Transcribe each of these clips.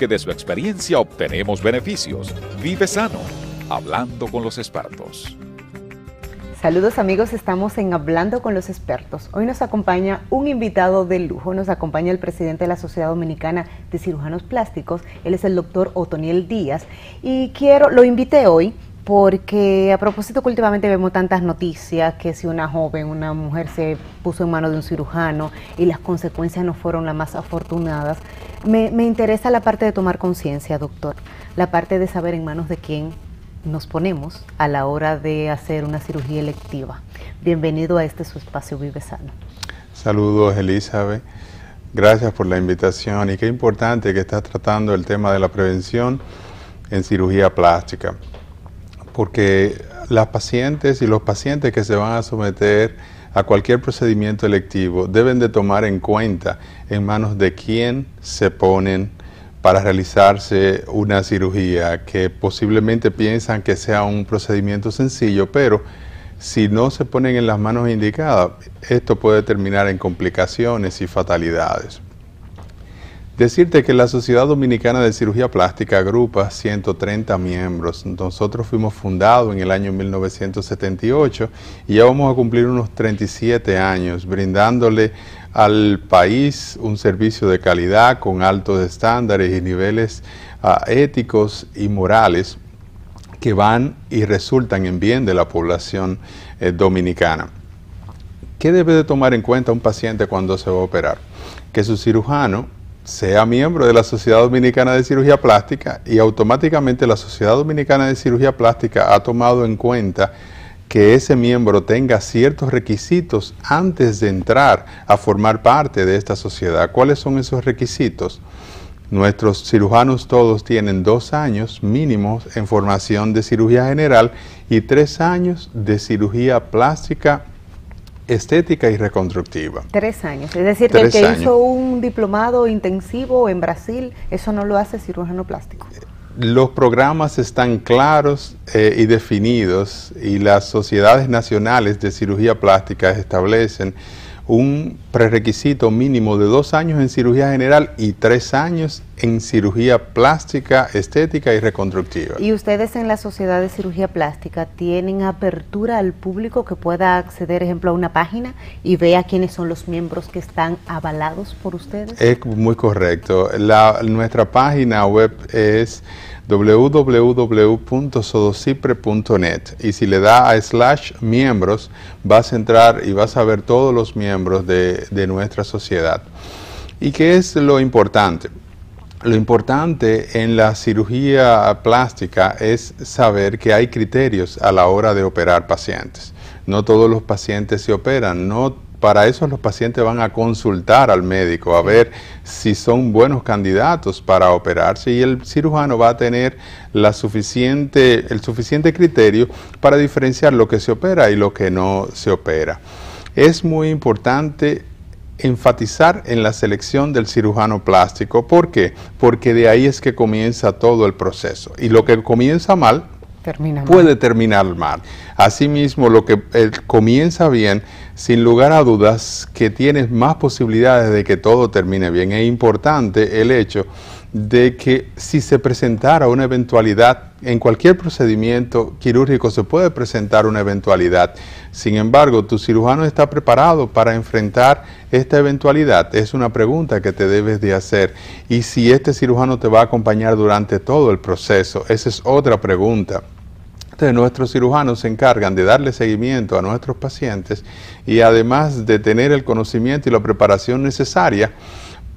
que de su experiencia obtenemos beneficios. Vive sano, hablando con los expertos. Saludos amigos, estamos en Hablando con los expertos. Hoy nos acompaña un invitado de lujo, nos acompaña el presidente de la Sociedad Dominicana de Cirujanos Plásticos, él es el doctor Otoniel Díaz y quiero, lo invité hoy porque a propósito que últimamente vemos tantas noticias que si una joven, una mujer se puso en manos de un cirujano y las consecuencias no fueron las más afortunadas, me, me interesa la parte de tomar conciencia, doctor, la parte de saber en manos de quién nos ponemos a la hora de hacer una cirugía electiva. Bienvenido a este su espacio Vive Sano. Saludos Elizabeth, gracias por la invitación y qué importante que estás tratando el tema de la prevención en cirugía plástica porque las pacientes y los pacientes que se van a someter a cualquier procedimiento electivo deben de tomar en cuenta en manos de quién se ponen para realizarse una cirugía que posiblemente piensan que sea un procedimiento sencillo, pero si no se ponen en las manos indicadas, esto puede terminar en complicaciones y fatalidades. Decirte que la Sociedad Dominicana de Cirugía Plástica agrupa 130 miembros. Nosotros fuimos fundados en el año 1978 y ya vamos a cumplir unos 37 años brindándole al país un servicio de calidad con altos estándares y niveles ah, éticos y morales que van y resultan en bien de la población eh, dominicana. ¿Qué debe de tomar en cuenta un paciente cuando se va a operar? Que su cirujano sea miembro de la Sociedad Dominicana de Cirugía Plástica y automáticamente la Sociedad Dominicana de Cirugía Plástica ha tomado en cuenta que ese miembro tenga ciertos requisitos antes de entrar a formar parte de esta sociedad. ¿Cuáles son esos requisitos? Nuestros cirujanos todos tienen dos años mínimos en formación de cirugía general y tres años de cirugía plástica estética y reconstructiva. Tres años. Es decir, que el que hizo un diplomado intensivo en Brasil, eso no lo hace cirujano plástico. Los programas están claros eh, y definidos y las sociedades nacionales de cirugía plástica establecen un prerequisito mínimo de dos años en cirugía general y tres años en cirugía plástica, estética y reconstructiva. ¿Y ustedes en la Sociedad de Cirugía Plástica tienen apertura al público que pueda acceder, ejemplo, a una página y vea quiénes son los miembros que están avalados por ustedes? Es muy correcto. La, nuestra página web es www.sodocipre.net y si le da a slash miembros vas a entrar y vas a ver todos los miembros de, nuestra sociedad. ¿Y qué es lo importante? Lo importante en la cirugía plástica es saber que hay criterios a la hora de operar pacientes. No todos los pacientes se operan, no para eso los pacientes van a consultar al médico a ver si son buenos candidatos para operarse y el cirujano va a tener la suficiente, el suficiente criterio para diferenciar lo que se opera y lo que no se opera. Es muy importante enfatizar en la selección del cirujano plástico. ¿Por qué? Porque de ahí es que comienza todo el proceso. Y lo que comienza mal termina puede terminar mal. Asimismo, lo que comienza bien, sin lugar a dudas, que tienes más posibilidades de que todo termine bien. Es importante el hecho de que si se presentara una eventualidad, en cualquier procedimiento quirúrgico se puede presentar una eventualidad. Sin embargo, ¿tu cirujano está preparado para enfrentar esta eventualidad? Es una pregunta que te debes de hacer. ¿Y si este cirujano te va a acompañar durante todo el proceso? Esa es otra pregunta. Entonces, nuestros cirujanos se encargan de darle seguimiento a nuestros pacientes y además de tener el conocimiento y la preparación necesaria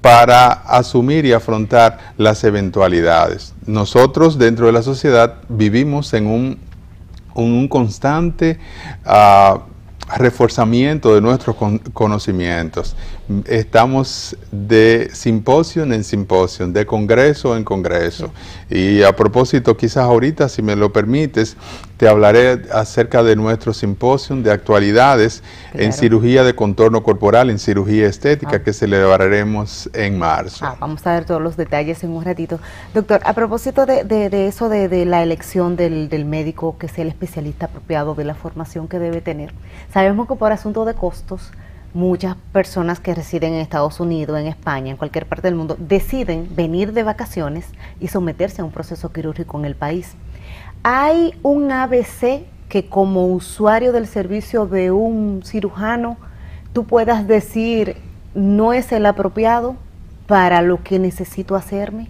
para asumir y afrontar las eventualidades. Nosotros dentro de la sociedad vivimos en un, un constante ah, reforzamiento de nuestros conocimientos. Estamos de simposio en simposio, de congreso en congreso. Y a propósito, quizás ahorita, si me lo permites, te hablaré acerca de nuestro simposio de actualidades en cirugía de contorno corporal, en cirugía estética, ah. que celebraremos en marzo. Ah, vamos a ver todos los detalles en un ratito. Doctor, a propósito de, de, eso, de, la elección del médico, que sea el especialista apropiado, de la formación que debe tener, Sabemos que por asunto de costos, muchas personas que residen en Estados Unidos, en España, en cualquier parte del mundo, deciden venir de vacaciones y someterse a un proceso quirúrgico en el país. Hay un ABC que como usuario del servicio de un cirujano, tú puedas decir, no es el apropiado para lo que necesito hacerme?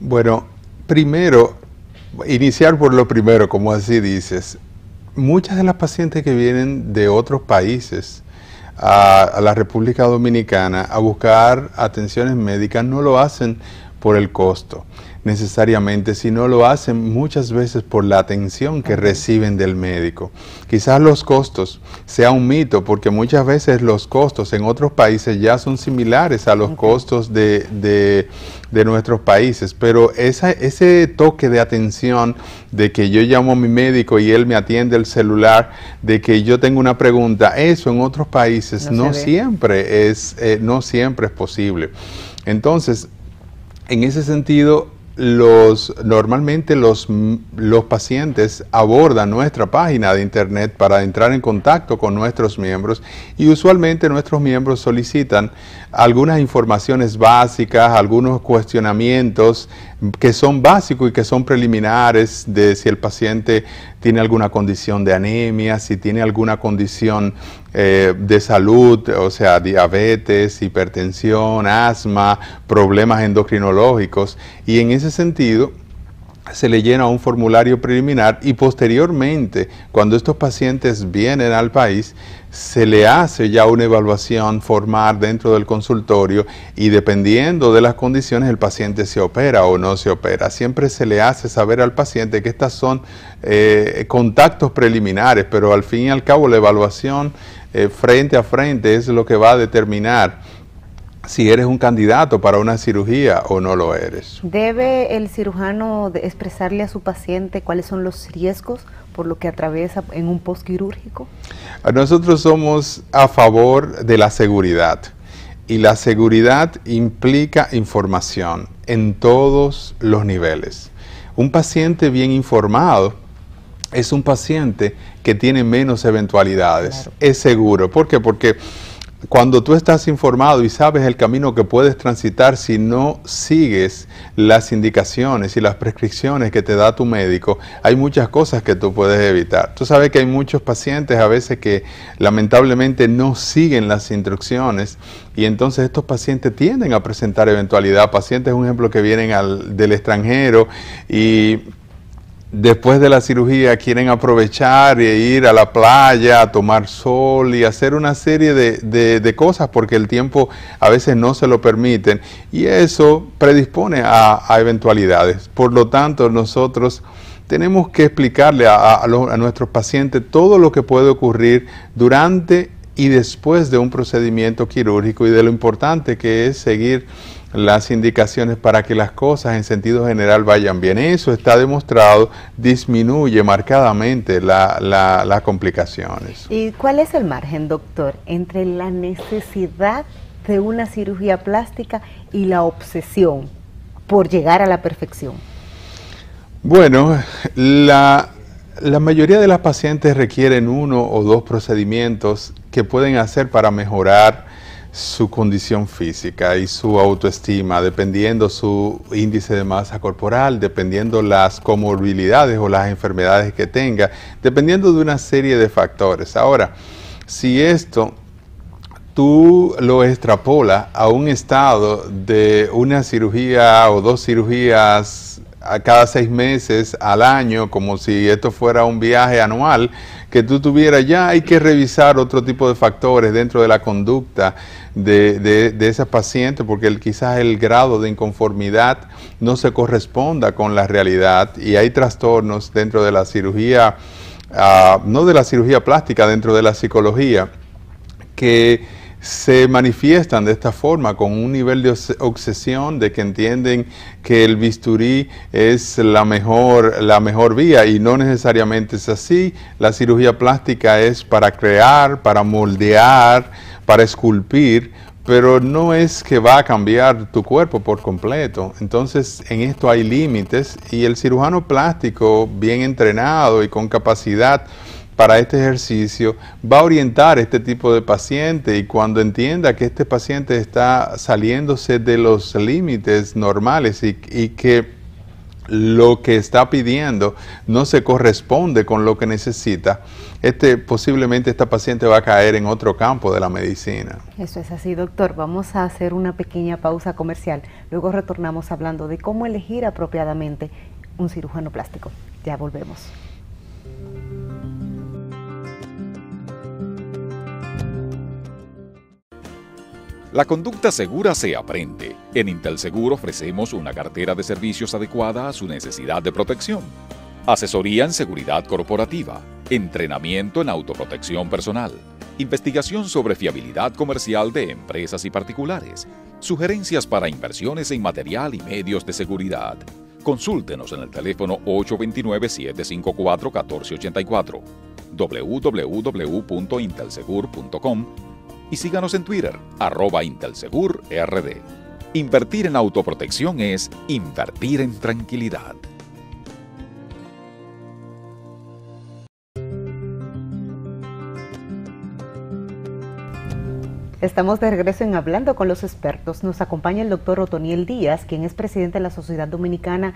Bueno, primero, iniciar por lo primero, como así dices, muchas de las pacientes que vienen de otros países a, la República Dominicana a buscar atenciones médicas no lo hacen por el costo necesariamente, sino lo hacen muchas veces por la atención que reciben del médico. Quizás los costos sea un mito, porque muchas veces los costos en otros países ya son similares a los costos de, de, nuestros países, pero ese toque de atención de que yo llamo a mi médico y él me atiende el celular, de que yo tengo una pregunta, eso en otros países no, siempre es, eh, no siempre es posible. Entonces, en ese sentido, los, normalmente los, los, pacientes abordan nuestra página de internet para entrar en contacto con nuestros miembros y usualmente nuestros miembros solicitan algunas informaciones básicas, algunos cuestionamientos que son básicos y que son preliminares de si el paciente tiene alguna condición de anemia, si tiene alguna condición eh, de salud, o sea, diabetes, hipertensión, asma, problemas endocrinológicos. Y en ese sentido, se le llena un formulario preliminar y posteriormente, cuando estos pacientes vienen al país, se le hace ya una evaluación formal dentro del consultorio y dependiendo de las condiciones el paciente se opera o no se opera. Siempre se le hace saber al paciente que estas son eh, contactos preliminares, pero al fin y al cabo la evaluación eh, frente a frente es lo que va a determinar si eres un candidato para una cirugía o no lo eres. ¿Debe el cirujano expresarle a su paciente cuáles son los riesgos por lo que atraviesa en un postquirúrgico? Ah, nosotros somos a favor de la seguridad y la seguridad implica información en todos los niveles. Un paciente bien informado es un paciente que tiene menos eventualidades, es seguro. ¿Por qué? Porque cuando tú estás informado y sabes el camino que puedes transitar si no sigues las indicaciones y las prescripciones que te da tu médico, hay muchas cosas que tú puedes evitar. Tú sabes que hay muchos pacientes a veces que lamentablemente no siguen las instrucciones y entonces estos pacientes tienden a presentar eventualidad. Pacientes, un ejemplo, que vienen del extranjero y después de la cirugía quieren aprovechar e ir a la playa, a tomar sol y hacer una serie de, de, cosas porque el tiempo a veces no se lo permiten y eso predispone a, eventualidades. Por lo tanto, nosotros tenemos que explicarle a nuestros pacientes todo lo que puede ocurrir durante y después de un procedimiento quirúrgico y de lo importante que es seguir las indicaciones para que las cosas en sentido general vayan bien. Eso está demostrado, disminuye marcadamente las complicaciones. ¿Y cuál es el margen, doctor, entre la necesidad de una cirugía plástica y la obsesión por llegar a la perfección? Bueno, la, la mayoría de las pacientes requieren uno o dos procedimientos que pueden hacer para mejorar su condición física y su autoestima, dependiendo su índice de masa corporal, dependiendo las comorbilidades o las enfermedades que tenga, dependiendo de una serie de factores. Ahora, si esto tú lo extrapolas a un estado de una cirugía o dos cirugías a cada seis meses al año, como si esto fuera un viaje anual, que tú tuvieras ya, hay que revisar otro tipo de factores dentro de la conducta de, de, esa paciente porque quizás el grado de inconformidad no se corresponda con la realidad y hay trastornos dentro de la cirugía, ah, no de la cirugía plástica, dentro de la psicología, que se manifiestan de esta forma, con un nivel de obsesión, de que entienden que el bisturí es la mejor, la mejor vía y no necesariamente es así. La cirugía plástica es para crear, para moldear, para esculpir, pero no es que va a cambiar tu cuerpo por completo. Entonces en esto hay límites y el cirujano plástico bien entrenado y con capacidad para este ejercicio va a orientar este tipo de paciente y cuando entienda que este paciente está saliéndose de los límites normales y, que lo que está pidiendo no se corresponde con lo que necesita, este, posiblemente esta paciente va a caer en otro campo de la medicina. Eso es así, doctor. Vamos a hacer una pequeña pausa comercial. Luego retornamos hablando de cómo elegir apropiadamente un cirujano plástico. Ya volvemos. La conducta segura se aprende. En Intelsegur ofrecemos una cartera de servicios adecuada a su necesidad de protección. Asesoría en seguridad corporativa, entrenamiento en autoprotección personal, investigación sobre fiabilidad comercial de empresas y particulares, sugerencias para inversiones en material y medios de seguridad. Consúltenos en el teléfono 829-754-1484, www.intelsegur.com y síganos en Twitter, arroba Intelsegur Invertir en autoprotección es invertir en tranquilidad. Estamos de regreso en Hablando con los expertos. Nos acompaña el doctor Otoniel Díaz, quien es presidente de la Sociedad Dominicana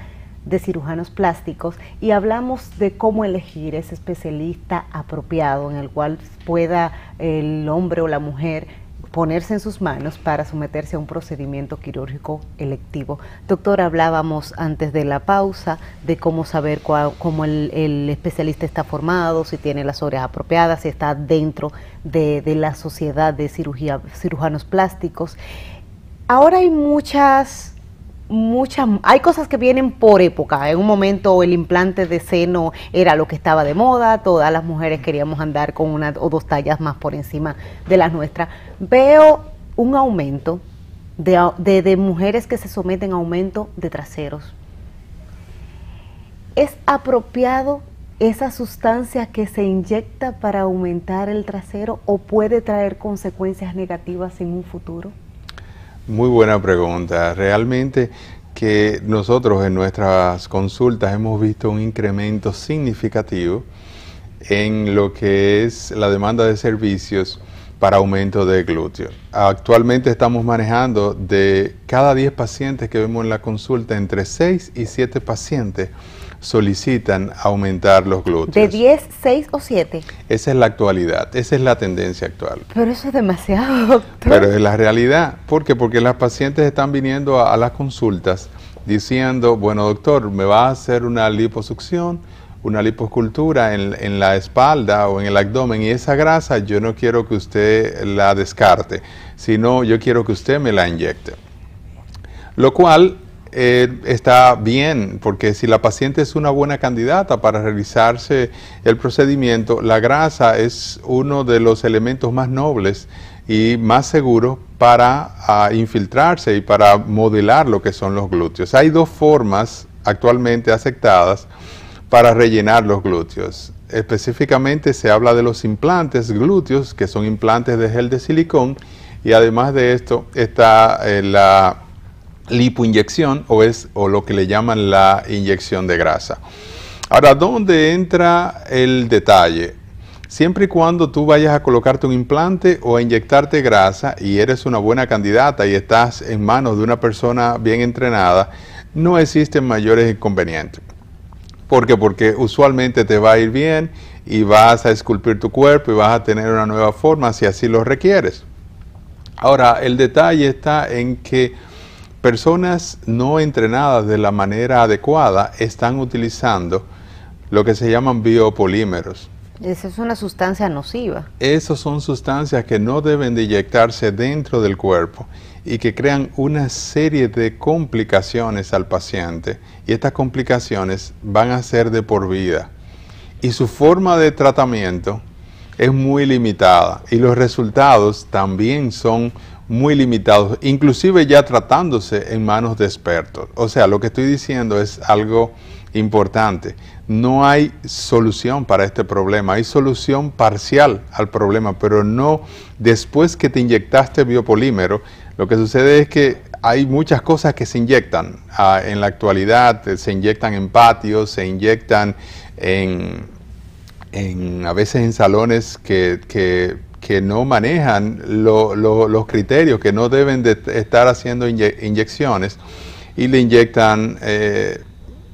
de cirujanos plásticos y hablamos de cómo elegir ese especialista apropiado en el cual pueda el hombre o la mujer ponerse en sus manos para someterse a un procedimiento quirúrgico electivo. Doctor, hablábamos antes de la pausa de cómo saber cómo el, especialista está formado, si tiene las horas apropiadas, si está dentro de, de la sociedad de cirugía, cirujanos plásticos. Ahora hay muchas muchas, hay cosas que vienen por época. En un momento el implante de seno era lo que estaba de moda, todas las mujeres queríamos andar con una o dos tallas más por encima de las nuestras. Veo un aumento de, de mujeres que se someten a aumento de traseros. ¿Es apropiado esa sustancia que se inyecta para aumentar el trasero o puede traer consecuencias negativas en un futuro? Muy buena pregunta. Realmente que nosotros en nuestras consultas hemos visto un incremento significativo en lo que es la demanda de servicios para aumento de glúteo. Actualmente estamos manejando de cada 10 pacientes que vemos en la consulta, entre 6 y 7 pacientes solicitan aumentar los glúteos. ¿De 10, 6 o 7? Esa es la actualidad, esa es la tendencia actual. Pero eso es demasiado, doctor. Pero es la realidad. ¿Por qué? Porque las pacientes están viniendo a, las consultas diciendo, bueno doctor, me va a hacer una liposucción, una liposcultura en, en, la espalda o en el abdomen y esa grasa yo no quiero que usted la descarte, sino yo quiero que usted me la inyecte. Lo cual eh, está bien, porque si la paciente es una buena candidata para realizarse el procedimiento, la grasa es uno de los elementos más nobles y más seguros para ah, infiltrarse y para modelar lo que son los glúteos. Hay dos formas actualmente aceptadas para rellenar los glúteos. Específicamente se habla de los implantes glúteos, que son implantes de gel de silicón, y además de esto está eh, la lipoinyección o es o lo que le llaman la inyección de grasa. Ahora, ¿dónde entra el detalle? Siempre y cuando tú vayas a colocarte un implante o a inyectarte grasa y eres una buena candidata y estás en manos de una persona bien entrenada, no existen mayores inconvenientes. ¿Por qué? Porque usualmente te va a ir bien y vas a esculpir tu cuerpo y vas a tener una nueva forma si así lo requieres. Ahora, el detalle está en que personas no entrenadas de la manera adecuada están utilizando lo que se llaman biopolímeros. Esa es una sustancia nociva. Esas son sustancias que no deben de inyectarse dentro del cuerpo y que crean una serie de complicaciones al paciente. Y estas complicaciones van a ser de por vida. Y su forma de tratamiento es muy limitada y los resultados también son muy limitados, inclusive ya tratándose en manos de expertos. O sea, lo que estoy diciendo es algo importante. No hay solución para este problema, hay solución parcial al problema, pero no después que te inyectaste biopolímero. Lo que sucede es que hay muchas cosas que se inyectan ah, en la actualidad, se inyectan en patios, se inyectan en, en a veces en salones que, que que no manejan los criterios, que no deben de estar haciendo inyecciones y le inyectan eh,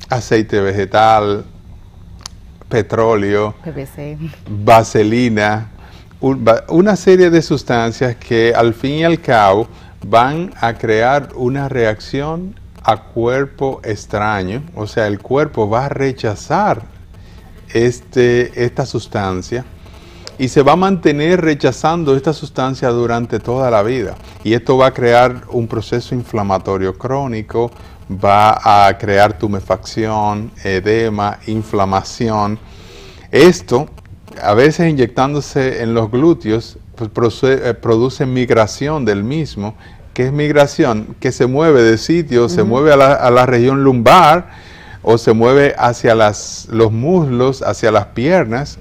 aceite vegetal, petróleo, vaselina, una serie de sustancias que al fin y al cabo van a crear una reacción a cuerpo extraño, o sea, el cuerpo va a rechazar este, esta sustancia y se va a mantener rechazando esta sustancia durante toda la vida. Y esto va a crear un proceso inflamatorio crónico, va a crear tumefacción, edema, inflamación. Esto, a veces inyectándose en los glúteos, pues, eh, produce, migración del mismo, ¿Qué es migración, que se mueve de sitio, se mueve a la, región lumbar o se mueve hacia los muslos, hacia las piernas,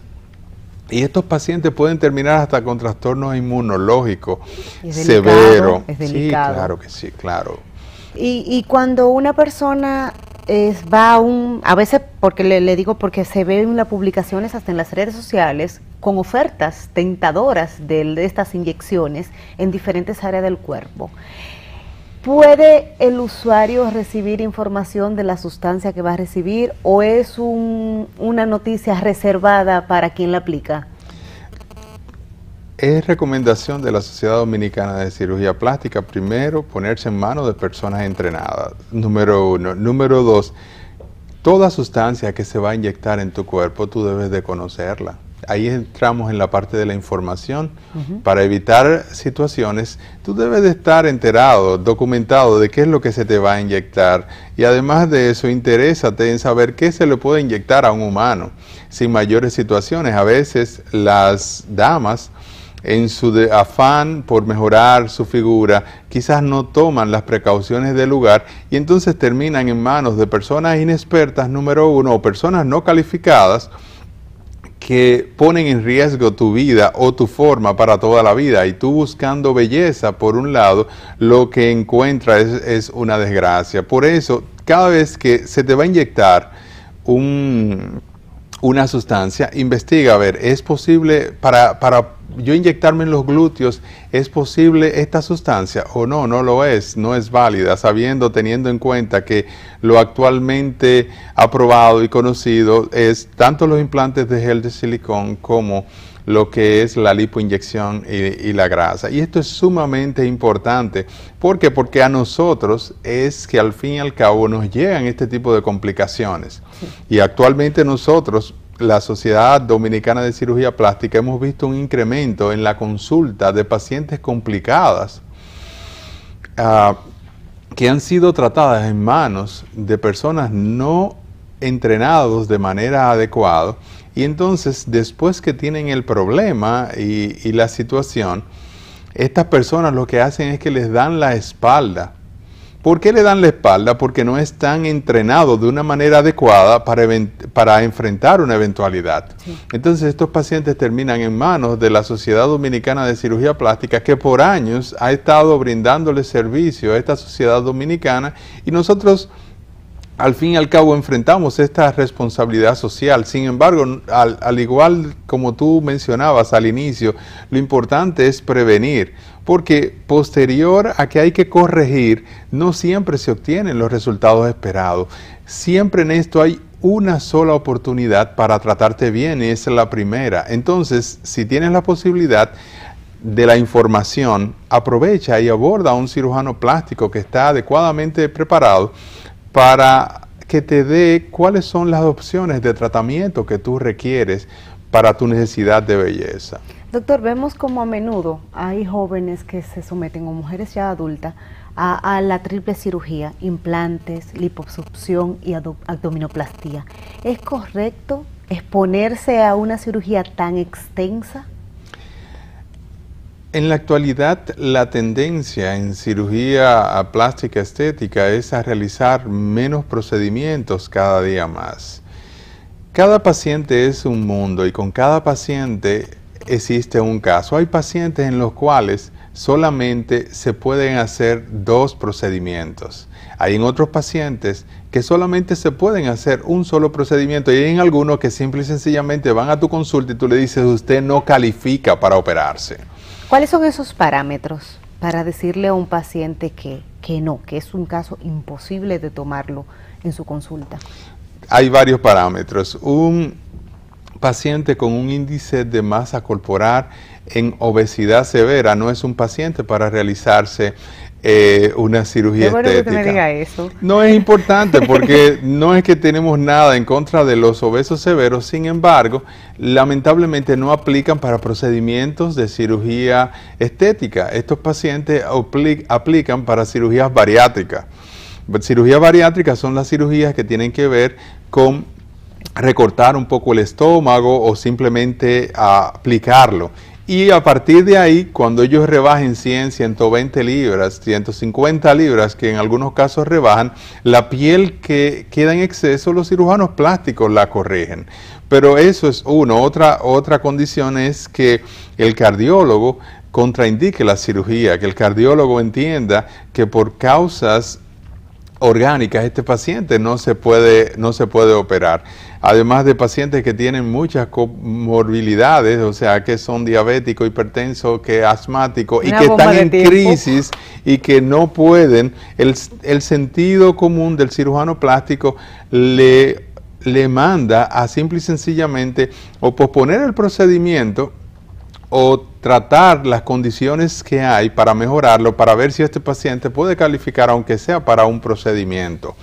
y estos pacientes pueden terminar hasta con trastornos inmunológicos severos. Sí, claro que sí, claro. Y, cuando una persona va a un, a veces, porque le, digo, porque se ve en las publicaciones hasta en las redes sociales con ofertas tentadoras de estas inyecciones en diferentes áreas del cuerpo. ¿Puede el usuario recibir información de la sustancia que va a recibir o es una noticia reservada para quien la aplica? Es recomendación de la Sociedad Dominicana de Cirugía Plástica, primero, ponerse en manos de personas entrenadas, número uno. Número dos, toda sustancia que se va a inyectar en tu cuerpo, tú debes de conocerla ahí entramos en la parte de la información. Para evitar situaciones, tú debes de estar enterado, documentado de qué es lo que se te va a inyectar. Y además de eso, interésate en saber qué se le puede inyectar a un humano sin mayores situaciones. A veces las damas en su de afán por mejorar su figura, quizás no toman las precauciones del lugar y entonces terminan en manos de personas inexpertas, número uno, o personas no calificadas, que ponen en riesgo tu vida o tu forma para toda la vida. Y tú buscando belleza, por un lado, lo que encuentras es, es una desgracia. Por eso, cada vez que se te va a inyectar un una sustancia, investiga, a ver, ¿es posible para, para yo inyectarme en los glúteos, ¿es posible esta sustancia? O no, no lo es, no es válida, sabiendo, teniendo en cuenta que lo actualmente aprobado y conocido es tanto los implantes de gel de silicón como lo que es la lipoinyección y, la grasa. Y esto es sumamente importante. ¿Por qué? Porque a nosotros es que al fin y al cabo nos llegan este tipo de complicaciones. Y actualmente nosotros la Sociedad Dominicana de Cirugía Plástica hemos visto un incremento en la consulta de pacientes complicadas ah, que han sido tratadas en manos de personas no entrenados de manera adecuada y entonces, después que tienen el problema y, la situación, estas personas lo que hacen es que les dan la espalda. ¿Por qué le dan la espalda? Porque no están entrenados de una manera adecuada para, para enfrentar una eventualidad. Entonces estos pacientes terminan en manos de la Sociedad Dominicana de Cirugía Plástica, que por años ha estado brindándole servicio a esta sociedad dominicana y nosotros al fin y al cabo enfrentamos esta responsabilidad social. Sin embargo, al, igual como tú mencionabas al inicio, lo importante es prevenir, porque posterior a que hay que corregir, no siempre se obtienen los resultados esperados. Siempre en esto hay una sola oportunidad para tratarte bien y es la primera. Entonces, si tienes la posibilidad, de la información, aprovecha y aborda a un cirujano plástico que está adecuadamente preparado para que te dé cuáles son las opciones de tratamiento que tú requieres para tu necesidad de belleza. Doctor, vemos como a menudo hay jóvenes que se someten, o mujeres ya adultas, a, la triple cirugía, implantes, liposucción y abdominoplastía. ¿Es correcto exponerse a una cirugía tan extensa? En la actualidad, la tendencia en cirugía plástica estética es a realizar menos procedimientos cada día más. Cada paciente es un mundo y con cada paciente existe un caso. Hay pacientes en los cuales solamente se pueden hacer dos procedimientos. Hay en otros pacientes que solamente se pueden hacer un solo procedimiento y hay en algunos que simple y sencillamente van a tu consulta y tú le dices usted no califica para operarse. ¿Cuáles son esos parámetros para decirle a un paciente que, que no, que es un caso imposible de tomarlo en su consulta? Hay varios parámetros. Un paciente con un índice de masa corporal en obesidad severa no es un paciente para realizarse eh, una cirugía estética. No es importante porque no es que tenemos nada en contra de los obesos severos, sin embargo, lamentablemente no aplican para procedimientos de cirugía estética. Estos pacientes aplican para cirugías bariátricas. Cirugías bariátricas son las cirugías que tienen que ver con recortar un poco el estómago o simplemente aplicarlo y a partir de ahí, cuando ellos rebajen 100, 120 libras, 150 libras, que en algunos casos rebajan, la piel que queda en exceso, los cirujanos plásticos la corrigen. Pero eso es uno. Otra, otra condición es que el cardiólogo contraindique la cirugía, que el cardiólogo entienda que por causas orgánicas, este paciente no se puede, no se puede operar. Además de pacientes que tienen muchas comorbilidades, o sea, que son diabéticos, hipertensos, que asmáticos y que están en crisis y que no pueden, el, sentido común del cirujano plástico le le manda a simple y sencillamente o posponer el procedimiento o tratar las condiciones que hay para mejorarlo, para ver si este paciente puede calificar, aunque sea para un procedimiento.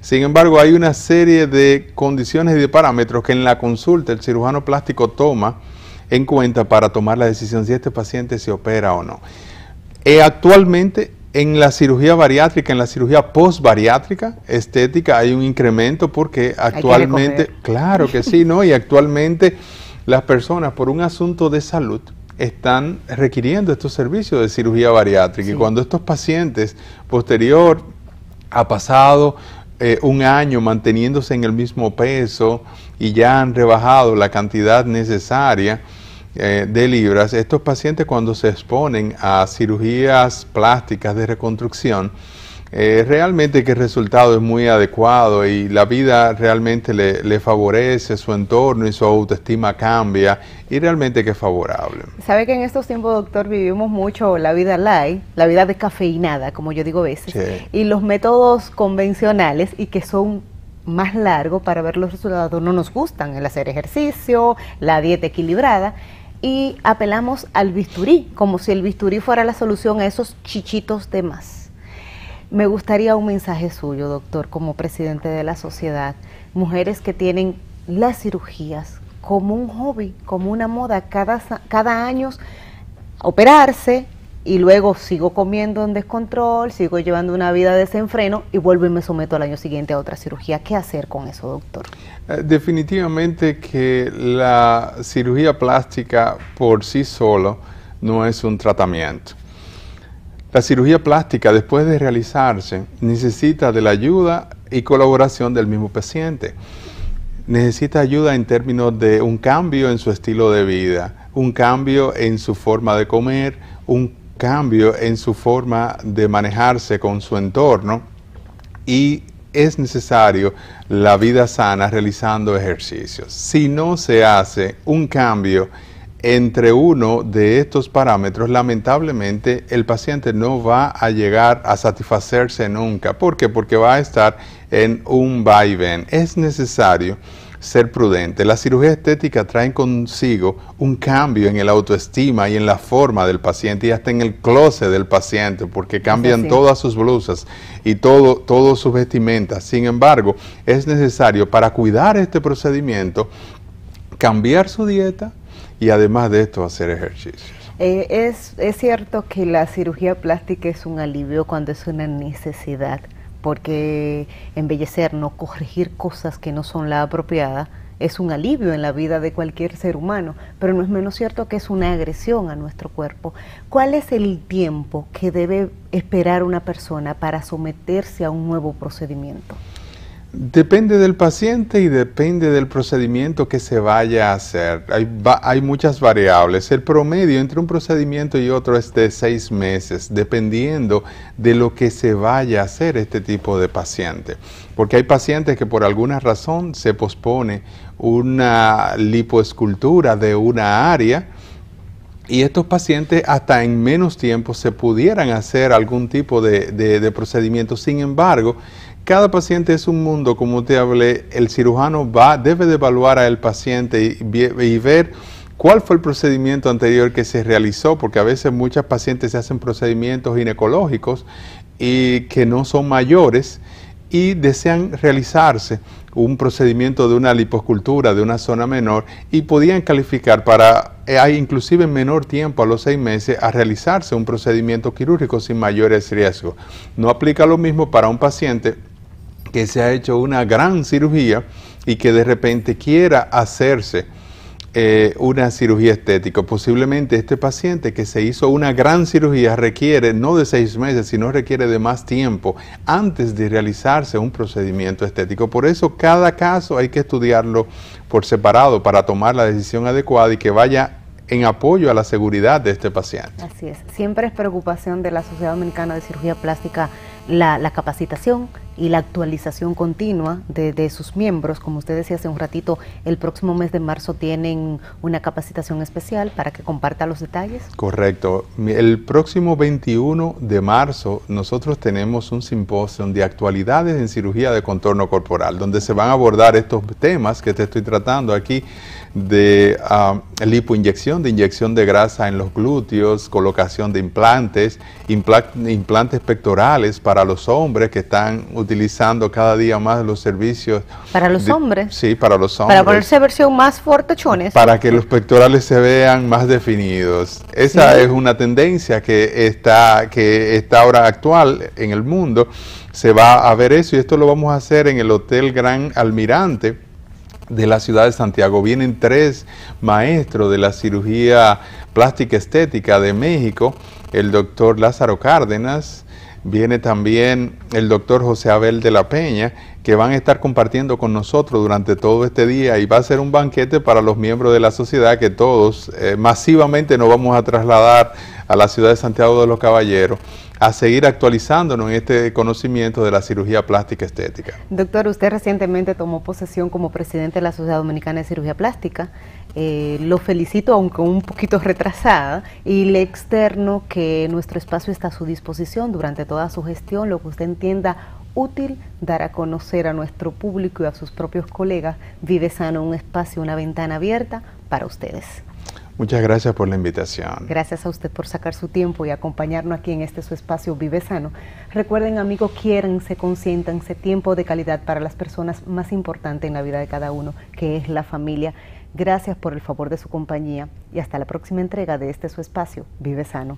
Sin embargo, hay una serie de condiciones y de parámetros que en la consulta el cirujano plástico toma en cuenta para tomar la decisión si este paciente se opera o no. E actualmente en la cirugía bariátrica, en la cirugía post bariátrica estética hay un incremento porque actualmente, claro que sí, ¿no? Y actualmente las personas por un asunto de salud están requiriendo estos servicios de cirugía bariátrica y cuando estos pacientes posterior ha pasado eh, un año manteniéndose en el mismo peso y ya han rebajado la cantidad necesaria eh, de libras, estos pacientes cuando se exponen a cirugías plásticas de reconstrucción, eh, realmente que el resultado es muy adecuado y la vida realmente le, favorece, su entorno y su autoestima cambia y realmente que es favorable. Sabe que en estos tiempos, doctor, vivimos mucho la vida light, la vida descafeinada, como yo digo a veces, y los métodos convencionales y que son más largos para ver los resultados no nos gustan, el hacer ejercicio, la dieta equilibrada y apelamos al bisturí, como si el bisturí fuera la solución a esos chichitos de más. Me gustaría un mensaje suyo, doctor, como presidente de la sociedad. Mujeres que tienen las cirugías como un hobby, como una moda, cada, cada año operarse y luego sigo comiendo en descontrol, sigo llevando una vida de desenfreno y vuelvo y me someto al año siguiente a otra cirugía. ¿Qué hacer con eso, doctor? Eh, definitivamente que la cirugía plástica por sí solo no es un tratamiento. La cirugía plástica, después de realizarse, necesita de la ayuda y colaboración del mismo paciente. Necesita ayuda en términos de un cambio en su estilo de vida, un cambio en su forma de comer, un cambio en su forma de manejarse con su entorno y es necesario la vida sana realizando ejercicios. Si no se hace un cambio, entre uno de estos parámetros, lamentablemente el paciente no va a llegar a satisfacerse nunca. ¿Por qué? Porque va a estar en un vaivén. Es necesario ser prudente. La cirugía estética trae consigo un cambio en el autoestima y en la forma del paciente y hasta en el closet del paciente, porque cambian todas sus blusas y todo, todos sus vestimentas. Sin embargo, es necesario para cuidar este procedimiento cambiar su dieta, y además de esto hacer ejercicios. Eh, es, es cierto que la cirugía plástica es un alivio cuando es una necesidad, porque embellecer, no corregir cosas que no son la apropiada, es un alivio en la vida de cualquier ser humano, pero no es menos cierto que es una agresión a nuestro cuerpo. ¿Cuál es el tiempo que debe esperar una persona para someterse a un nuevo procedimiento? Depende del paciente y depende del procedimiento que se vaya a hacer. Hay, muchas variables. El promedio entre un procedimiento y otro es de seis meses, dependiendo de lo que se vaya a hacer este tipo de paciente. Porque hay pacientes que por alguna razón se pospone una lipoescultura de una área. Y estos pacientes hasta en menos tiempo se pudieran hacer algún tipo de procedimiento. Sin embargo, cada paciente es un mundo, como te hablé, el cirujano va, debe de evaluar al paciente y, ver cuál fue el procedimiento anterior que se realizó, porque a veces muchas pacientes se hacen procedimientos ginecológicos y que no son mayores y desean realizarse un procedimiento de una liposcultura de una zona menor y podían calificar para eh, inclusive en menor tiempo, a los seis meses, a realizarse un procedimiento quirúrgico sin mayores riesgos. No aplica lo mismo para un paciente que se ha hecho una gran cirugía y que de repente quiera hacerse eh, una cirugía estética. Posiblemente este paciente que se hizo una gran cirugía requiere no de seis meses, sino requiere de más tiempo antes de realizarse un procedimiento estético. Por eso cada caso hay que estudiarlo por separado para tomar la decisión adecuada y que vaya en apoyo a la seguridad de este paciente. Así es, siempre es preocupación de la Sociedad Dominicana de Cirugía Plástica la, capacitación y la actualización continua de, de, sus miembros. Como usted decía hace un ratito, el próximo mes de marzo tienen una capacitación especial para que comparta los detalles. Correcto. El próximo 21 de marzo nosotros tenemos un simposio de actualidades en cirugía de contorno corporal, donde se van a abordar estos temas que te estoy tratando aquí de ah, lipoinyección, de inyección de grasa en los glúteos, colocación de implantes, implantes pectorales para los hombres que están utilizando cada día más los servicios. ¿Para los hombres? Sí, para los hombres. Para ponerse versión más fuertechones... Para que los pectorales se vean más definidos. Esa es una tendencia que está, que está ahora actual en el mundo. Se va a ver eso y esto lo vamos a hacer en el Hotel Gran Almirante de la ciudad de Santiago. Vienen tres maestros de la cirugía plástica estética de México, el doctor Lázaro Cárdenas, viene también el doctor José Abel de la Peña, que van a estar compartiendo con nosotros durante todo este día y va a ser un banquete para los miembros de la sociedad que todos eh, masivamente nos vamos a trasladar a la ciudad de Santiago de los Caballeros a seguir actualizándonos en este conocimiento de la cirugía plástica estética. Doctor, usted recientemente tomó posesión como presidente de la Sociedad Dominicana de Cirugía Plástica. Eh, lo felicito, aunque un poquito retrasada, y le externo que nuestro espacio está a su disposición durante toda su gestión, lo que usted entienda útil dar a conocer a nuestro público y a sus propios colegas Vive Sano, un espacio, una ventana abierta para ustedes. Muchas gracias por la invitación. Gracias a usted por sacar su tiempo y acompañarnos aquí en este su espacio Vive Sano. Recuerden, amigos, quiéranse, consiéntanse, tiempo de calidad para las personas más importantes en la vida de cada uno, que es la familia. Gracias por el favor de su compañía y hasta la próxima entrega de este su espacio Vive Sano.